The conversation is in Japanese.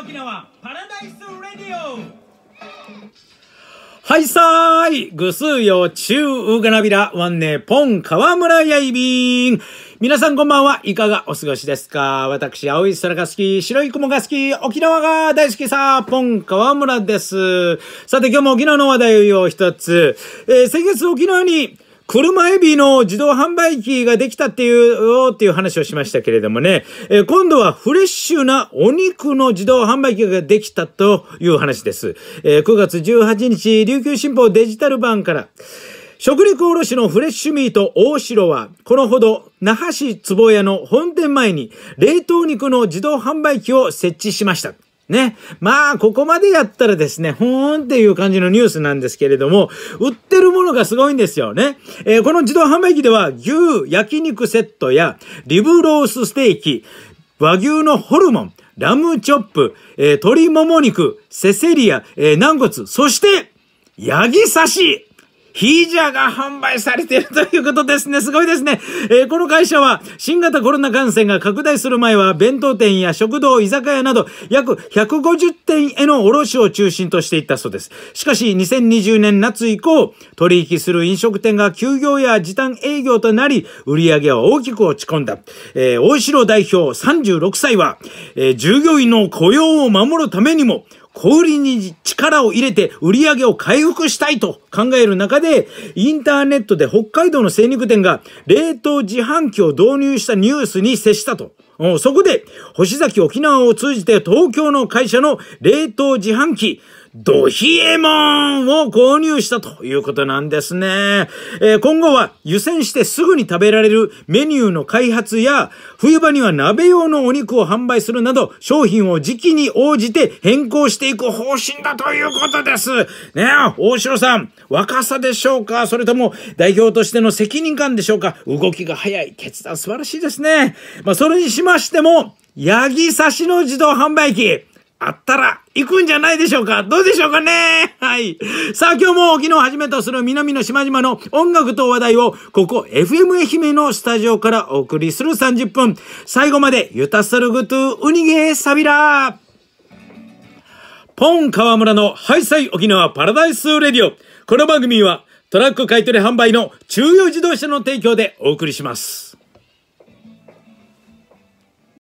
沖縄パラダイスレディオはいさーいぐすうよちゅうがなびらワンネポン川村やいびん皆さんこんばんはいかがお過ごしですか私、青い空が好き、白い雲が好き、沖縄が大好きさ、ポン川村です。さて今日も沖縄の話題を一つ。えー、先月沖縄に車エビの自動販売機ができたっていうよっていう話をしましたけれどもね、えー、今度はフレッシュなお肉の自動販売機ができたという話です。えー、9月18日、琉球新報デジタル版から、食肉卸のフレッシュミート大城は、このほど、那覇市坪屋の本店前に、冷凍肉の自動販売機を設置しました。ね。まあ、ここまでやったらですね、ほーんっていう感じのニュースなんですけれども、売ってるものがすごいんですよね。えー、この自動販売機では、牛焼肉セットや、リブロースステーキ、和牛のホルモン、ラムチョップ、えー、鶏もも肉、セセリア、えー、軟骨、そして、ヤギ刺しヒージャーが販売されているということですね。すごいですね。えー、この会社は、新型コロナ感染が拡大する前は、弁当店や食堂、居酒屋など、約150店への卸を中心としていったそうです。しかし、2020年夏以降、取引する飲食店が休業や時短営業となり、売り上げは大きく落ち込んだ。えー、大城代表36歳は、えー、従業員の雇用を守るためにも、小売りに力を入れて売り上げを回復したいと考える中で、インターネットで北海道の精肉店が冷凍自販機を導入したニュースに接したと。そこで、星崎沖縄を通じて東京の会社の冷凍自販機、ドヒエモンを購入したということなんですね。えー、今後は湯煎してすぐに食べられるメニューの開発や、冬場には鍋用のお肉を販売するなど、商品を時期に応じて変更していく方針だということです。ねえ、大城さん、若さでしょうかそれとも代表としての責任感でしょうか動きが早い。決断素晴らしいですね。まあ、それにしましても、八木刺しの自動販売機。あったら行くんじゃないでしょうかどうでしょうかねはい。さあ今日も沖縄をはじめとする南の島々の音楽と話題をここ FM 愛媛のスタジオからお送りする30分。最後までゆたするぐとうにげさびらーポン河村のハイサイ沖縄パラダイスレディオ。この番組はトラック買取販売の中央自動車の提供でお送りします。